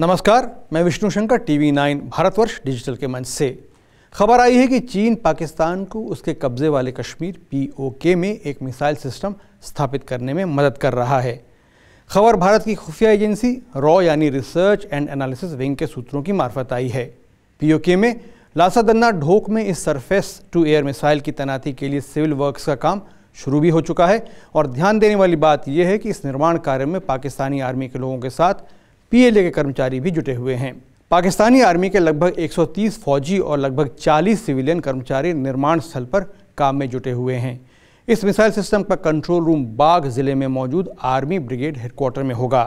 नमस्कार मैं Vishnu Shankar TV nine Bharatvarsh digital के मंच से खबर आई है कि चीन पाकिस्तान को उसके कब्जे वाले कश्मीर पीओके में एक मिसाइल सिस्टम स्थापित करने में मदद कर रहा है खबर भारत की खुफिया एजेंसी रॉ यानी रिसर्च एंड एनालिसिस विंग के सूत्रों की मार्फत आई है पीओके में लासादन्ना ढोक में इस सरफेस टू एयर मिसाइल की तैनाती के लिए सिविल वर्क्स का काम शुरू भी हो चुका है और ध्यान देने वाली बात यह है कि इस निर्माण कार्य में पाकिस्तानी आर्मी के लोगों के साथ पीएलए के कर्मचारी भी जुटे हुए हैं पाकिस्तानी आर्मी के लगभग 130 फौजी और लगभग 40 सिविलियन कर्मचारी निर्माण स्थल पर काम में जुटे हुए हैं इस मिसाइल सिस्टम का कंट्रोल रूम बाग ज़िले में मौजूद आर्मी ब्रिगेड हेडक्वार्टर में होगा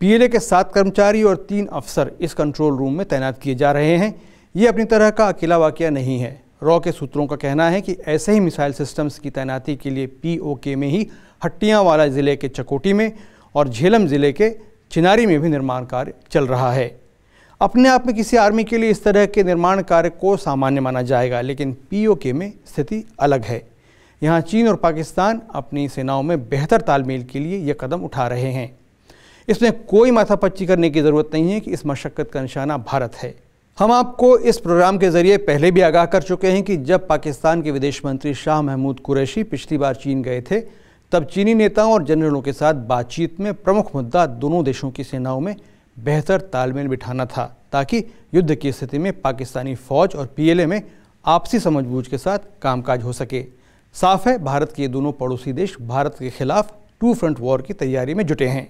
पीएलए के सात कर्मचारी और तीन अफसर इस कंट्रोल रूम में तैनात किए जा रहे हैं ये अपनी तरह का अकेला वाक्य नहीं है रॉ के सूत्रों का कहना है कि ऐसे ही मिसाइल सिस्टम्स की तैनाती के लिए पीओके में ही हट्टियाँ वाला ज़िले के चकोटी में और झेलम ज़िले के चिनारी में भी निर्माण कार्य चल रहा है अपने आप में किसी आर्मी के लिए इस तरह के निर्माण कार्य को सामान्य माना जाएगा लेकिन पीओके में स्थिति अलग है यहाँ चीन और पाकिस्तान अपनी सेनाओं में बेहतर तालमेल के लिए यह कदम उठा रहे हैं इसमें कोई माथापच्ची करने की ज़रूरत नहीं है कि इस मशक्क़त का निशाना भारत है हम आपको इस प्रोग्राम के ज़रिए पहले भी आगाह कर चुके हैं कि जब पाकिस्तान के विदेश मंत्री शाह महमूद कुरैशी पिछली बार चीन गए थे तब चीनी नेताओं और जनरलों के साथ बातचीत में प्रमुख मुद्दा दोनों देशों की सेनाओं में बेहतर तालमेल बिठाना था ताकि युद्ध की स्थिति में पाकिस्तानी फौज और पीएलए में आपसी समझबूझ के साथ कामकाज हो सके साफ है भारत के ये दोनों पड़ोसी देश भारत के खिलाफ टू फ्रंट वॉर की तैयारी में जुटे हैं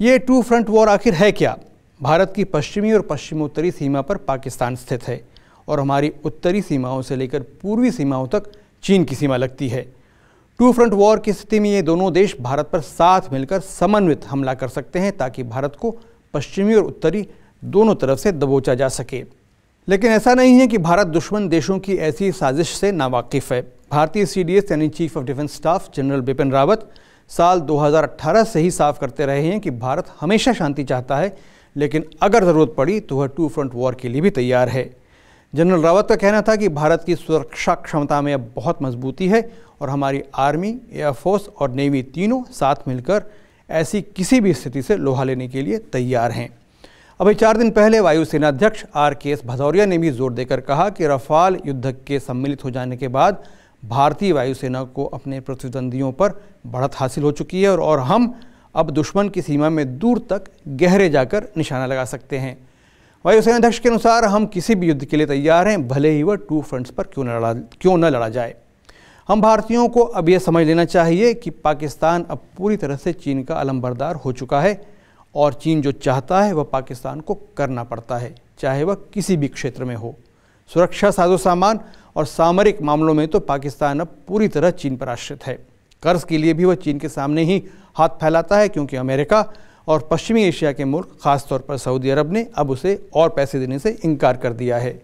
ये टू फ्रंट वॉर आखिर है क्या भारत की पश्चिमी और पश्चिमोत्तरी सीमा पर पाकिस्तान स्थित है और हमारी उत्तरी सीमाओं से लेकर पूर्वी सीमाओं तक चीन की सीमा लगती है टू फ्रंट वॉर की स्थिति में ये दोनों देश भारत पर साथ मिलकर समन्वित हमला कर सकते हैं ताकि भारत को पश्चिमी और उत्तरी दोनों तरफ से दबोचा जा सके लेकिन ऐसा नहीं है कि भारत दुश्मन देशों की ऐसी साजिश से नावाकिफ है भारतीय सीडीएस यानी chief of defence staff general Bipin Rawat साल 2018 से ही साफ करते रहे हैं कि भारत हमेशा शांति चाहता है लेकिन अगर ज़रूरत पड़ी तो वह टू फ्रंट वॉर के लिए भी तैयार है जनरल रावत का कहना था कि भारत की सुरक्षा क्षमता में अब बहुत मजबूती है और हमारी आर्मी एयरफोर्स और नेवी तीनों साथ मिलकर ऐसी किसी भी स्थिति से लोहा लेने के लिए तैयार हैं अभी चार दिन पहले वायुसेना अध्यक्ष आर के एस भदौरिया ने भी जोर देकर कहा कि रफाल युद्ध के सम्मिलित हो जाने के बाद भारतीय वायुसेना को अपने प्रतिद्वंदियों पर बढ़त हासिल हो चुकी है और, और हम अब दुश्मन की सीमा में दूर तक गहरे जाकर निशाना लगा सकते हैं वायुसेना अध्यक्ष के अनुसार हम किसी भी युद्ध के लिए तैयार हैं भले ही वह टू फ्रंट्स पर क्यों न लड़ा क्यों न लड़ा जाए हम भारतीयों को अब यह समझ लेना चाहिए कि पाकिस्तान अब पूरी तरह से चीन का अलम्बरदार हो चुका है और चीन जो चाहता है वह पाकिस्तान को करना पड़ता है चाहे वह किसी भी क्षेत्र में हो सुरक्षा साजो सामान और सामरिक मामलों में तो पाकिस्तान अब पूरी तरह चीन पर आश्रित है कर्ज के लिए भी वह चीन के सामने ही हाथ फैलाता है क्योंकि अमेरिका और पश्चिमी एशिया के मुल्क खासतौर पर सऊदी अरब ने अब उसे और पैसे देने से इनकार कर दिया है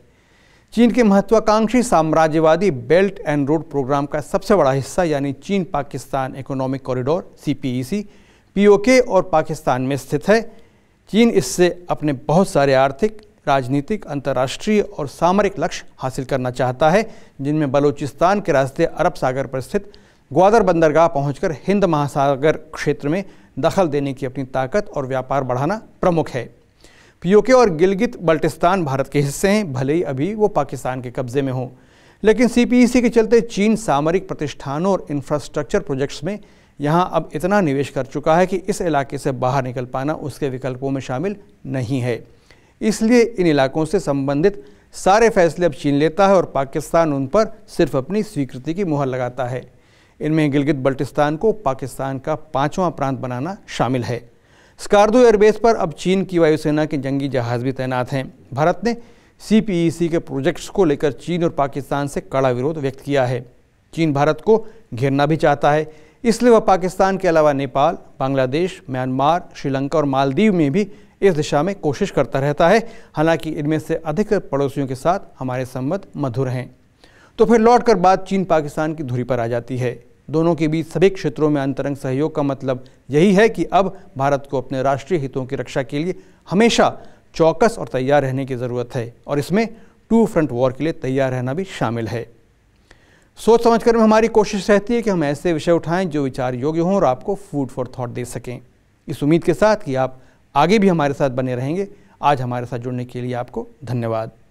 चीन के महत्वाकांक्षी साम्राज्यवादी बेल्ट एंड रोड प्रोग्राम का सबसे बड़ा हिस्सा यानी चीन पाकिस्तान इकोनॉमिक कॉरिडोर सी पीओके e और पाकिस्तान में स्थित है चीन इससे अपने बहुत सारे आर्थिक राजनीतिक अंतर्राष्ट्रीय और सामरिक लक्ष्य हासिल करना चाहता है जिनमें बलूचिस्तान के रास्ते अरब सागर पर स्थित ग्वादर बंदरगाह पहुंचकर हिंद महासागर क्षेत्र में दखल देने की अपनी ताकत और व्यापार बढ़ाना प्रमुख है पीओके और गिलगित बल्टिस्तान भारत के हिस्से हैं भले ही अभी वो पाकिस्तान के कब्जे में हों लेकिन सीपीईसी के चलते चीन सामरिक प्रतिष्ठानों और इंफ्रास्ट्रक्चर प्रोजेक्ट्स में यहाँ अब इतना निवेश कर चुका है कि इस इलाके से बाहर निकल पाना उसके विकल्पों में शामिल नहीं है इसलिए इन इलाकों से संबंधित सारे फैसले अब चीन लेता है और पाकिस्तान उन पर सिर्फ अपनी स्वीकृति की मुहर लगाता है इनमें गिलगित बल्टिस्तान को पाकिस्तान का पांचवां प्रांत बनाना शामिल है स्कार्दो एयरबेस पर अब चीन की वायुसेना के जंगी जहाज़ भी तैनात हैं भारत ने सी e के प्रोजेक्ट्स को लेकर चीन और पाकिस्तान से कड़ा विरोध व्यक्त किया है चीन भारत को घेरना भी चाहता है इसलिए वह पाकिस्तान के अलावा नेपाल बांग्लादेश म्यांमार श्रीलंका और मालदीव में भी इस दिशा में कोशिश करता रहता है हालांकि इनमें से अधिक पड़ोसियों के साथ हमारे संबंध मधुर हैं तो फिर लौटकर बात चीन पाकिस्तान की धुरी पर आ जाती है दोनों के बीच सभी क्षेत्रों में अंतरंग सहयोग का मतलब यही है कि अब भारत को अपने राष्ट्रीय हितों की रक्षा के लिए हमेशा चौकस और तैयार रहने की ज़रूरत है और इसमें टू फ्रंट वॉर के लिए तैयार रहना भी शामिल है सोच समझ में हमारी कोशिश रहती है कि हम ऐसे विषय उठाएं जो विचार योग्य हों और आपको फूड फॉर थॉट दे सकें इस उम्मीद के साथ कि आप आगे भी हमारे साथ बने रहेंगे आज हमारे साथ जुड़ने के लिए आपको धन्यवाद